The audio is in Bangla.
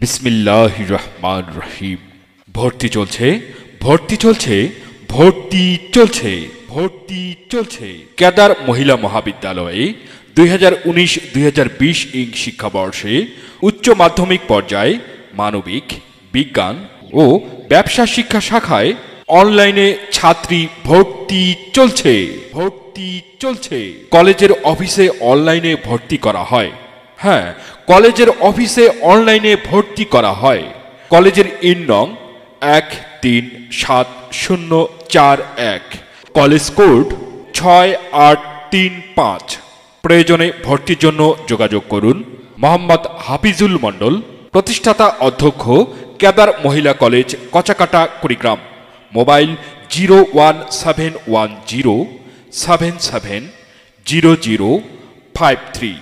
বিসমিল্লাহ রহমান রহিম ভর্তি চলছে ভর্তি চলছে ভর্তি চলছে ভর্তি চলছে কেদার মহিলা মহাবিদ্যালয়ে দুই হাজার উনিশ দুই হাজার বিশ ইং শিক্ষাবর্ষে উচ্চ মাধ্যমিক পর্যায়ে মানবিক বিজ্ঞান ও ব্যবসা শিক্ষা শাখায় অনলাইনে ছাত্রী ভর্তি চলছে ভর্তি চলছে কলেজের অফিসে অনলাইনে ভর্তি করা হয় হ্যাঁ কলেজের অফিসে অনলাইনে ভর্তি করা হয় কলেজের ইন নং এক তিন সাত শূন্য চার এক কলেজ কোড ছয় আট তিন পাঁচ প্রয়োজনে ভর্তির জন্য যোগাযোগ করুন মোহাম্মদ হাফিজুল মণ্ডল প্রতিষ্ঠাতা অধ্যক্ষ কেদার মহিলা college Kachakata Kurigram mobile zero one seven one zero seven seven zero zero five three